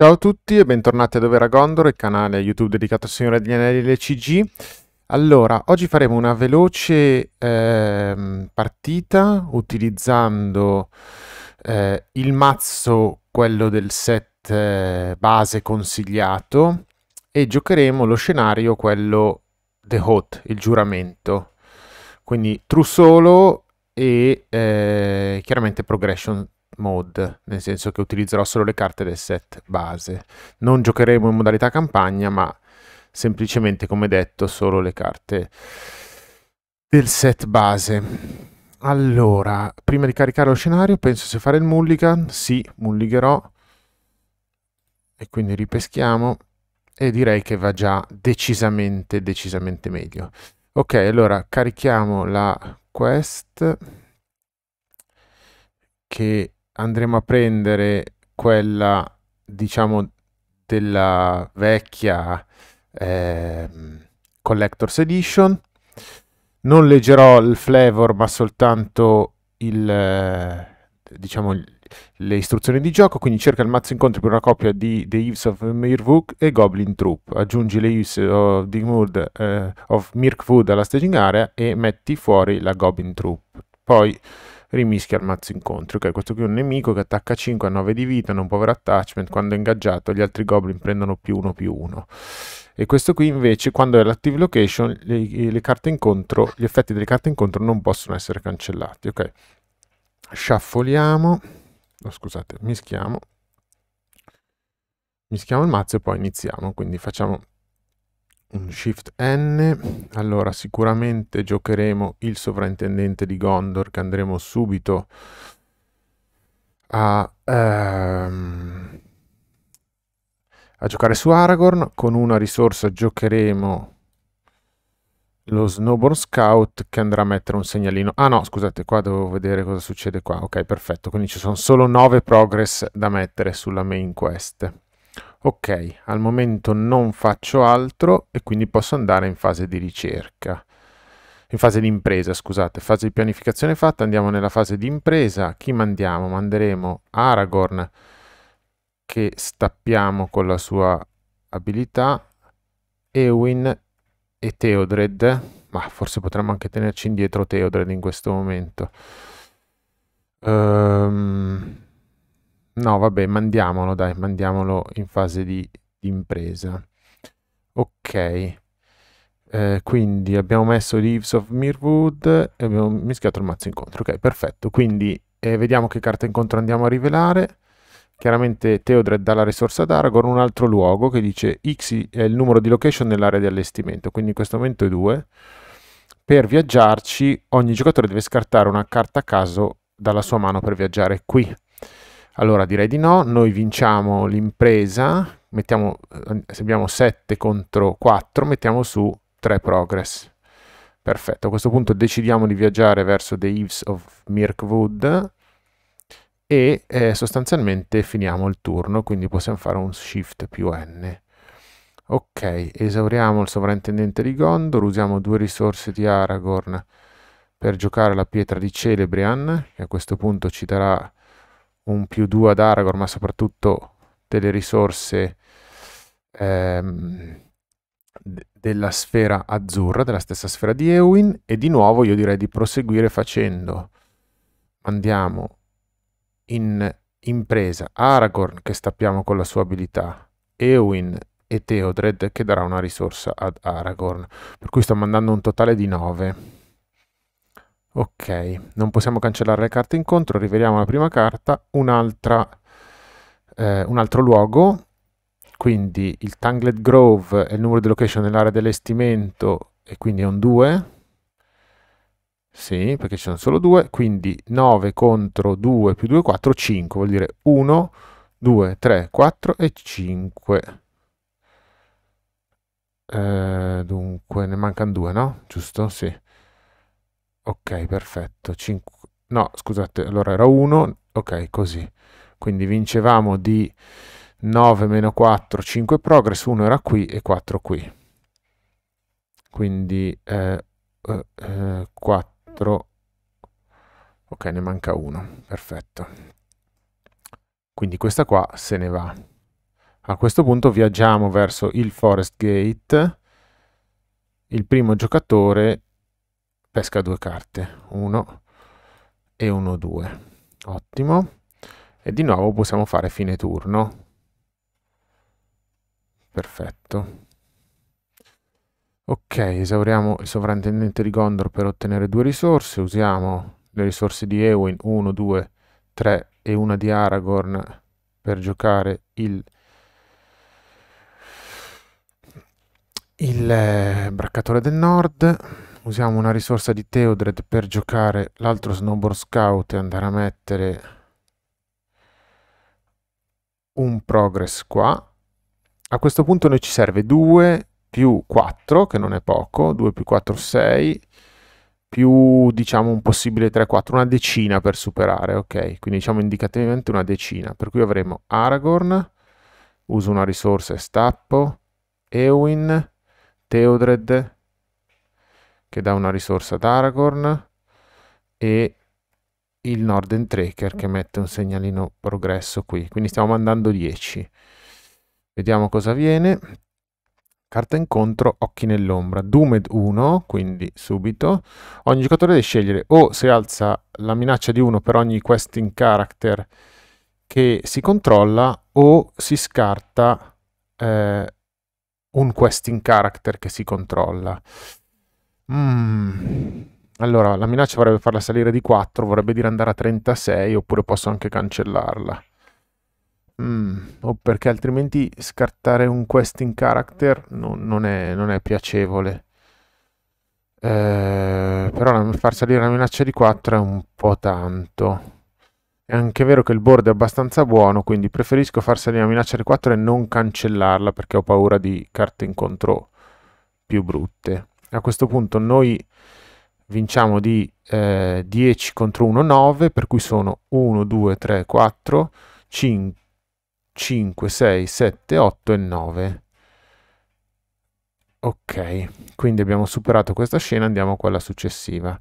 Ciao a tutti e bentornati a Dovera Gondor, il canale YouTube dedicato al Signore degli Anelli e CG. Allora, oggi faremo una veloce eh, partita utilizzando eh, il mazzo, quello del set eh, base consigliato, e giocheremo lo scenario, quello The Hot, il giuramento. Quindi True Solo e eh, chiaramente Progression mode, nel senso che utilizzerò solo le carte del set base. Non giocheremo in modalità campagna, ma semplicemente, come detto, solo le carte del set base. Allora, prima di caricare lo scenario, penso se fare il mulligan, sì, mulligherò. E quindi ripeschiamo e direi che va già decisamente, decisamente meglio. Ok, allora carichiamo la quest che andremo a prendere quella, diciamo, della vecchia eh, Collector's Edition. Non leggerò il flavor, ma soltanto il, eh, diciamo, le istruzioni di gioco, quindi cerca il mazzo incontri per una copia di The Eves of Mirvuk e Goblin Troop. Aggiungi le Eves of, Mood, eh, of Mirkwood alla staging area e metti fuori la Goblin Troop. Poi rimischia il mazzo incontro. Ok, questo qui è un nemico che attacca 5 a 9 di vita, non può avere attachment, quando è ingaggiato gli altri goblin prendono più 1 più 1. E questo qui invece quando è l'Active Location le, le carte incontro, gli effetti delle carte incontro non possono essere cancellati. Ok, shuffoliamo, oh, scusate, mischiamo, mischiamo il mazzo e poi iniziamo, quindi facciamo un shift N, allora sicuramente giocheremo il sovrintendente di Gondor che andremo subito a, ehm, a giocare su Aragorn, con una risorsa giocheremo lo Snowboard Scout che andrà a mettere un segnalino. Ah no, scusate, qua devo vedere cosa succede qua. Ok, perfetto, quindi ci sono solo 9 progress da mettere sulla main quest ok al momento non faccio altro e quindi posso andare in fase di ricerca in fase di impresa scusate fase di pianificazione fatta andiamo nella fase di impresa chi mandiamo manderemo Aragorn che stappiamo con la sua abilità Ewin e teodred ma forse potremmo anche tenerci indietro teodred in questo momento ehm um... No, vabbè, mandiamolo, dai, mandiamolo in fase di, di impresa. Ok. Eh, quindi abbiamo messo Leaves of Mirwood e abbiamo mischiato il mazzo incontro. Ok, perfetto. Quindi eh, vediamo che carta incontro andiamo a rivelare. Chiaramente Teodred dà la risorsa ad Aragorn, un altro luogo che dice X è il numero di location nell'area di allestimento, quindi in questo momento è 2. Per viaggiarci ogni giocatore deve scartare una carta a caso dalla sua mano per viaggiare qui. Allora direi di no, noi vinciamo l'impresa, mettiamo, eh, se abbiamo 7 contro 4, mettiamo su 3 progress. Perfetto, a questo punto decidiamo di viaggiare verso The Eves of Mirkwood e eh, sostanzialmente finiamo il turno, quindi possiamo fare un shift più n. Ok, esauriamo il sovrintendente di Gondor, usiamo due risorse di Aragorn per giocare la pietra di Celebrian, che a questo punto ci darà un più 2 ad Aragorn, ma soprattutto delle risorse ehm, della sfera azzurra, della stessa sfera di Eowyn. e di nuovo io direi di proseguire facendo. Andiamo in impresa Aragorn, che stappiamo con la sua abilità, Eowyn e Theodred, che darà una risorsa ad Aragorn. Per cui sto mandando un totale di 9. Ok, non possiamo cancellare le carte incontro, riveliamo la prima carta, un'altra, eh, un altro luogo, quindi il Tangled Grove è il numero di location nell'area dell'estimento e quindi è un 2, sì, perché ci sono solo 2, quindi 9 contro 2 più 2, 4, 5, vuol dire 1, 2, 3, 4 e 5. Eh, dunque, ne mancano 2, no? Giusto? Sì ok perfetto 5 no scusate allora era 1 ok così quindi vincevamo di 9 meno 4 5 progress 1 era qui e 4 qui quindi eh, eh, 4 eh, ok ne manca 1 perfetto quindi questa qua se ne va a questo punto viaggiamo verso il forest gate il primo giocatore pesca due carte, 1 e 1 2. Ottimo. E di nuovo possiamo fare fine turno. Perfetto. Ok, esauriamo il sovrintendente di Gondor per ottenere due risorse. Usiamo le risorse di Eowyn 1, 2, 3 e una di Aragorn per giocare il, il eh, braccatore del nord usiamo una risorsa di Teodred per giocare l'altro snowboard scout e andare a mettere un progress qua. A questo punto noi ci serve 2 più 4, che non è poco, 2 più 4 6, più diciamo un possibile 3-4, una decina per superare, ok? Quindi diciamo indicativamente una decina, per cui avremo Aragorn, uso una risorsa e stappo, Eowyn, Teodred, che dà una risorsa ad Aragorn e il Norden Tracker che mette un segnalino progresso qui. Quindi stiamo mandando 10. Vediamo cosa viene. Carta incontro, occhi nell'ombra. Doomed 1, quindi subito. Ogni giocatore deve scegliere o se alza la minaccia di 1 per ogni questing character che si controlla o si scarta eh, un questing character che si controlla. Mm. Allora, la minaccia vorrebbe farla salire di 4, vorrebbe dire andare a 36, oppure posso anche cancellarla. Mm. O perché altrimenti scartare un questing character non, non, è, non è, piacevole. Eh, però far salire la minaccia di 4 è un po' tanto. È anche vero che il board è abbastanza buono, quindi preferisco far salire la minaccia di 4 e non cancellarla perché ho paura di carte incontro più brutte. A questo punto noi vinciamo di eh, 10 contro 1, 9, per cui sono 1, 2, 3, 4, 5, 5, 6, 7, 8 e 9. Ok, quindi abbiamo superato questa scena, andiamo a quella successiva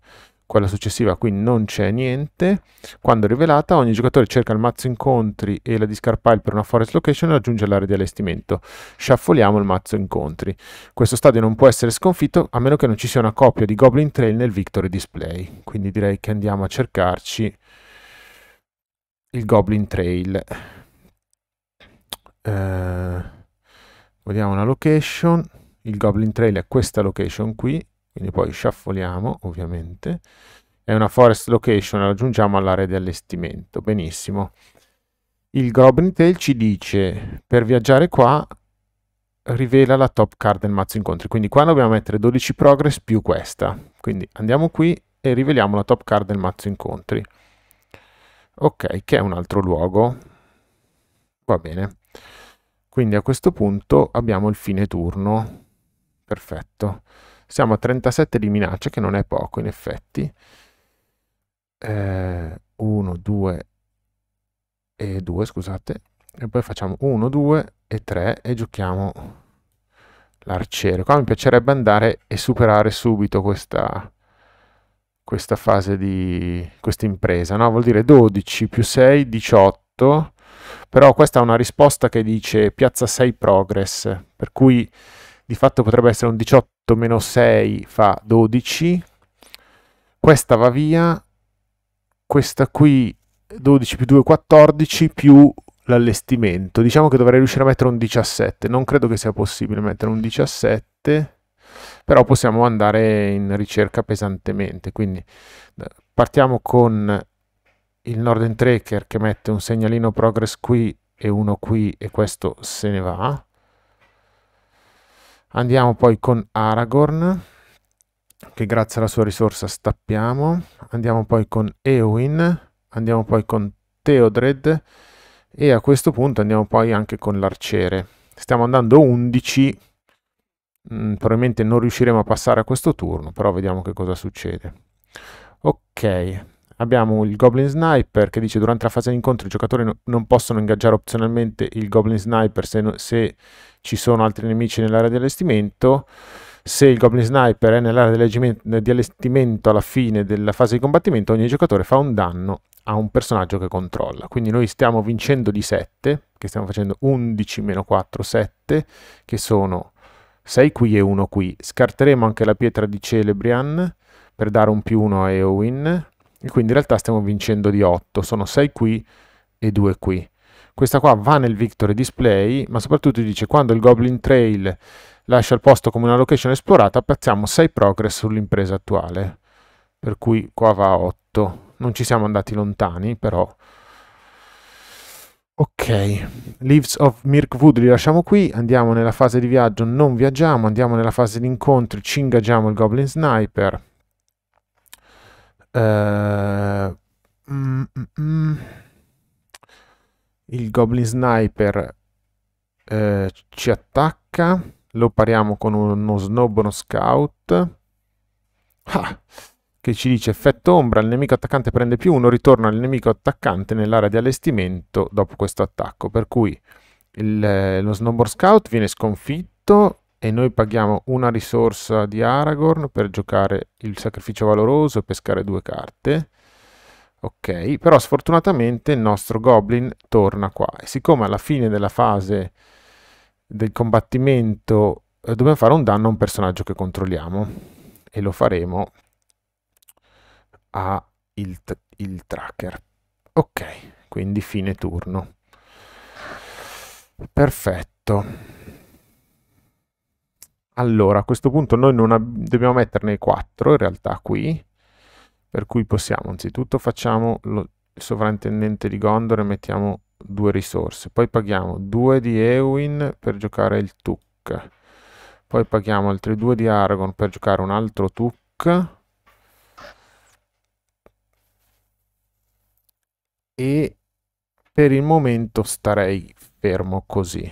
quella successiva qui non c'è niente. Quando rivelata, ogni giocatore cerca il mazzo incontri e la di Scarpile per una forest location e raggiunge l'area di allestimento. Sciaffoliamo il mazzo incontri. Questo stadio non può essere sconfitto a meno che non ci sia una copia di Goblin Trail nel Victory Display. Quindi direi che andiamo a cercarci il Goblin Trail. Eh, vediamo una location. Il Goblin Trail è questa location qui quindi poi shuffoliamo ovviamente è una forest location aggiungiamo all'area di allestimento benissimo il Grobin Tail ci dice per viaggiare qua rivela la top card del mazzo incontri quindi qua dobbiamo mettere 12 progress più questa quindi andiamo qui e riveliamo la top card del mazzo incontri ok che è un altro luogo va bene quindi a questo punto abbiamo il fine turno perfetto siamo a 37 di minaccia, che non è poco in effetti. 1, eh, 2 e 2, scusate. E poi facciamo 1, 2 e 3 e giochiamo l'arciere. Qua mi piacerebbe andare e superare subito questa, questa fase di questa impresa. No? Vuol dire 12 più 6, 18. Però questa è una risposta che dice piazza 6 progress, per cui di fatto potrebbe essere un 18 meno 6 fa 12, questa va via, questa qui 12 più 2 14 più l'allestimento, diciamo che dovrei riuscire a mettere un 17, non credo che sia possibile mettere un 17, però possiamo andare in ricerca pesantemente, quindi partiamo con il Norden Tracker che mette un segnalino progress qui e uno qui e questo se ne va, Andiamo poi con Aragorn, che grazie alla sua risorsa stappiamo. Andiamo poi con Eowyn, andiamo poi con Theodred e a questo punto andiamo poi anche con l'arciere. Stiamo andando 11, mm, probabilmente non riusciremo a passare a questo turno, però vediamo che cosa succede. Ok, abbiamo il Goblin Sniper che dice durante la fase di incontro i giocatori no, non possono ingaggiare opzionalmente il Goblin Sniper se, se ci sono altri nemici nell'area di allestimento. Se il Goblin Sniper è nell'area di allestimento alla fine della fase di combattimento, ogni giocatore fa un danno a un personaggio che controlla. Quindi noi stiamo vincendo di 7, che stiamo facendo 11 meno 4, 7, che sono 6 qui e 1 qui. Scarteremo anche la pietra di Celebrian per dare un più 1 a Eowyn e quindi in realtà stiamo vincendo di 8, sono 6 qui e 2 qui. Questa qua va nel victory display, ma soprattutto dice quando il Goblin Trail lascia il posto come una location esplorata, passiamo 6 progress sull'impresa attuale. Per cui qua va 8. Non ci siamo andati lontani, però... Ok, Leaves of Mirkwood li lasciamo qui, andiamo nella fase di viaggio, non viaggiamo, andiamo nella fase di incontri, ci ingaggiamo il Goblin Sniper, Uh, mm, mm, il Goblin Sniper eh, ci attacca, lo pariamo con uno Snob, uno Scout, ah, che ci dice effetto ombra, il nemico attaccante prende più uno, ritorna il nemico attaccante nell'area di allestimento dopo questo attacco, per cui il, eh, lo Snowboard Scout viene sconfitto, e noi paghiamo una risorsa di Aragorn per giocare il sacrificio valoroso e pescare due carte. Ok, però sfortunatamente il nostro Goblin torna qua e siccome alla fine della fase del combattimento eh, dobbiamo fare un danno a un personaggio che controlliamo e lo faremo a il, il tracker. Ok, quindi fine turno. Perfetto. Allora, a questo punto noi non ab- dobbiamo metterne 4 in realtà qui, per cui possiamo, anzitutto facciamo lo, il sovrintendente di Gondor e mettiamo due risorse, poi paghiamo 2 di Eowyn per giocare il Tuk, poi paghiamo altri 2 di Aragorn per giocare un altro Tuk, e per il momento starei fermo così.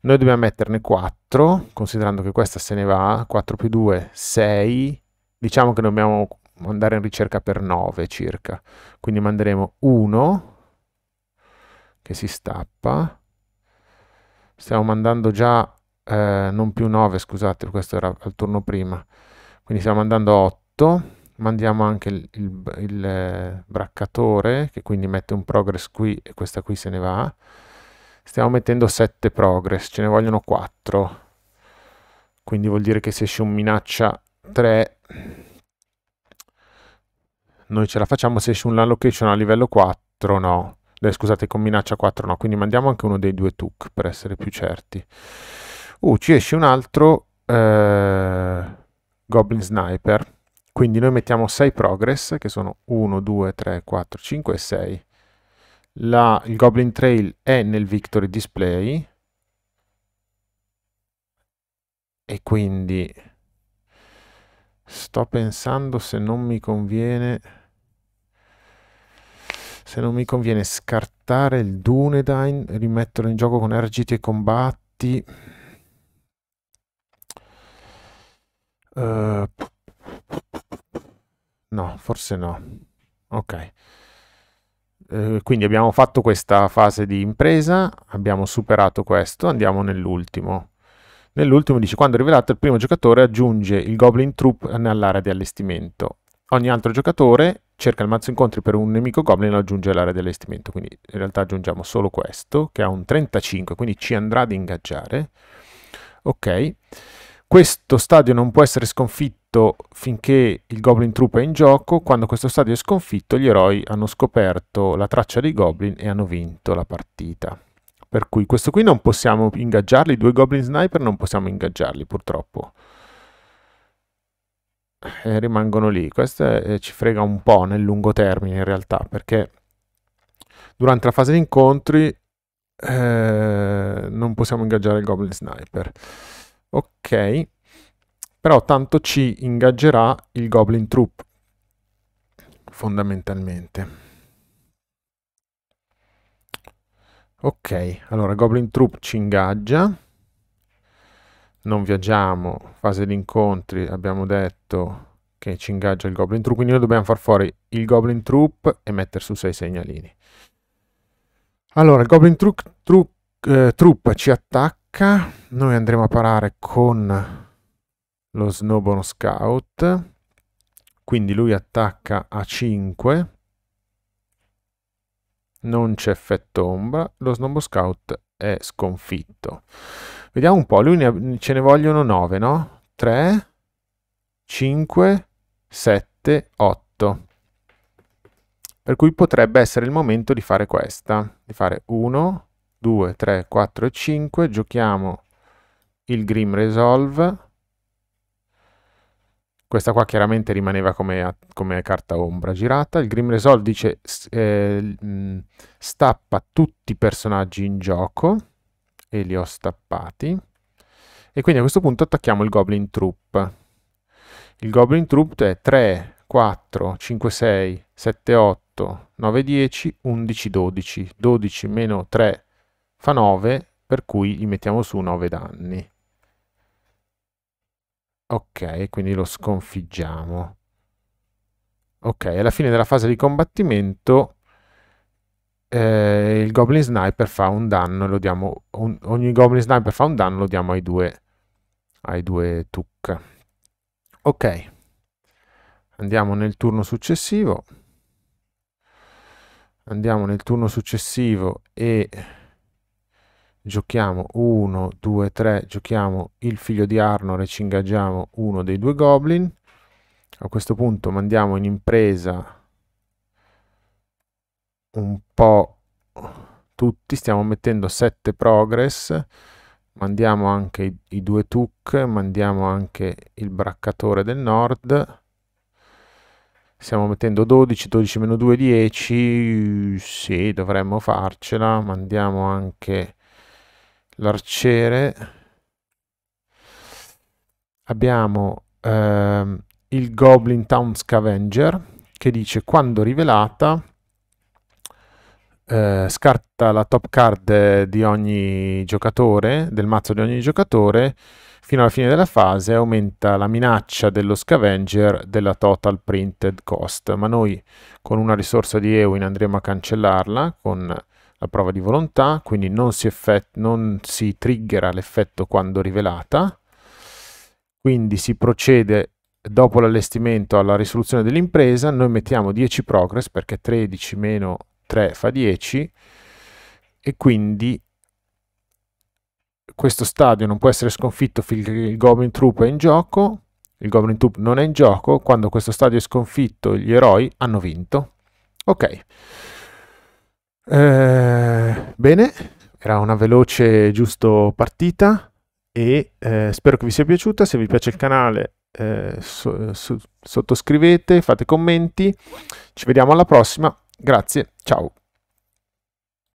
Noi dobbiamo metterne 4, considerando che questa se ne va, 4 più 2, 6. Diciamo che dobbiamo andare in ricerca per 9 circa. Quindi manderemo 1, che si stappa. Stiamo mandando già, eh, non più 9, scusate, questo era al turno prima. Quindi stiamo mandando 8. Mandiamo anche il, il, il eh, braccatore, che quindi mette un progress qui e questa qui se ne va. Stiamo mettendo 7 progress, ce ne vogliono 4. Quindi vuol dire che se esce un minaccia 3, noi ce la facciamo. Se esce un location a livello 4, no. Eh, scusate, con minaccia 4 no. Quindi mandiamo anche uno dei due tuk per essere più certi. Uh, ci esce un altro eh, Goblin Sniper. Quindi noi mettiamo 6 progress, che sono 1, 2, 3, 4, 5 e 6 la, il Goblin Trail è nel Victory Display e quindi sto pensando se non mi conviene se non mi conviene scartare il Dunedain, rimetterlo in gioco con Ergiti e combatti. Uh, no, forse no. Ok. Eh, quindi abbiamo fatto questa fase di impresa, abbiamo superato questo, andiamo nell'ultimo. Nell'ultimo dice quando è rivelato il primo giocatore aggiunge il Goblin Troop all'area di allestimento. Ogni altro giocatore cerca il mazzo incontri per un nemico Goblin e lo aggiunge all'area di allestimento. Quindi in realtà aggiungiamo solo questo che ha un 35, quindi ci andrà ad ingaggiare. Ok. Questo stadio non può essere sconfitto detto finché il Goblin Troop è in gioco, quando questo stadio è sconfitto gli eroi hanno scoperto la traccia dei Goblin e hanno vinto la partita. Per cui questo qui non possiamo ingaggiarli, due Goblin Sniper non possiamo ingaggiarli purtroppo. E eh, rimangono lì. Questo è, eh, ci frega un po' nel lungo termine in realtà, perché durante la fase di incontri eh, non possiamo ingaggiare il Goblin Sniper. Ok però tanto ci ingaggerà il Goblin Troop, fondamentalmente. Ok, allora Goblin Troop ci ingaggia, non viaggiamo, fase di incontri, abbiamo detto che ci ingaggia il Goblin Troop, quindi noi dobbiamo far fuori il Goblin Troop e mettere su sei segnalini. Allora, il Goblin Troop, troop, eh, troop ci attacca, noi andremo a parare con lo snowball scout quindi lui attacca a 5 non c'è effetto ombra lo snowball scout è sconfitto vediamo un po' lui ne, ce ne vogliono 9 no 3 5 7 8 per cui potrebbe essere il momento di fare questa di fare 1 2 3 4 e 5 giochiamo il grim resolve questa qua chiaramente rimaneva come, come carta ombra girata. Il Grim Resolve dice eh, mm, stappa tutti i personaggi in gioco e li ho stappati. E quindi a questo punto attacchiamo il Goblin Troop. Il Goblin Troop è 3, 4, 5, 6, 7, 8, 9, 10, 11, 12. 12 meno 3 fa 9, per cui gli mettiamo su 9 danni. Ok, quindi lo sconfiggiamo. Ok, alla fine della fase di combattimento eh, il Goblin Sniper fa un danno e lo diamo... Un, ogni Goblin Sniper fa un danno lo diamo ai due, ai due Tuk. Ok, andiamo nel turno successivo. Andiamo nel turno successivo e giochiamo 1, 2, 3, giochiamo il figlio di Arnor e ci ingaggiamo uno dei due goblin. A questo punto mandiamo in impresa un po' tutti, stiamo mettendo 7 progress, mandiamo anche i, i due tuk, mandiamo anche il braccatore del nord, stiamo mettendo 12, 12 meno 2, 10, sì dovremmo farcela, mandiamo anche l'arciere, abbiamo ehm, il Goblin Town Scavenger che dice quando rivelata eh, scarta la top card di ogni giocatore, del mazzo di ogni giocatore, fino alla fine della fase aumenta la minaccia dello scavenger della total printed cost, ma noi con una risorsa di Ewin andremo a cancellarla con la prova di volontà, quindi non si, effett- non si triggera l'effetto quando rivelata, quindi si procede dopo l'allestimento alla risoluzione dell'impresa, noi mettiamo 10 progress perché 13 meno 3 fa 10 e quindi questo stadio non può essere sconfitto finché il Goblin Troop è in gioco, il Goblin Troop non è in gioco, quando questo stadio è sconfitto gli eroi hanno vinto. Ok. Eh, bene, era una veloce giusto partita e eh, spero che vi sia piaciuta, se vi piace il canale eh, so, so, sottoscrivete, fate commenti, ci vediamo alla prossima, grazie, ciao!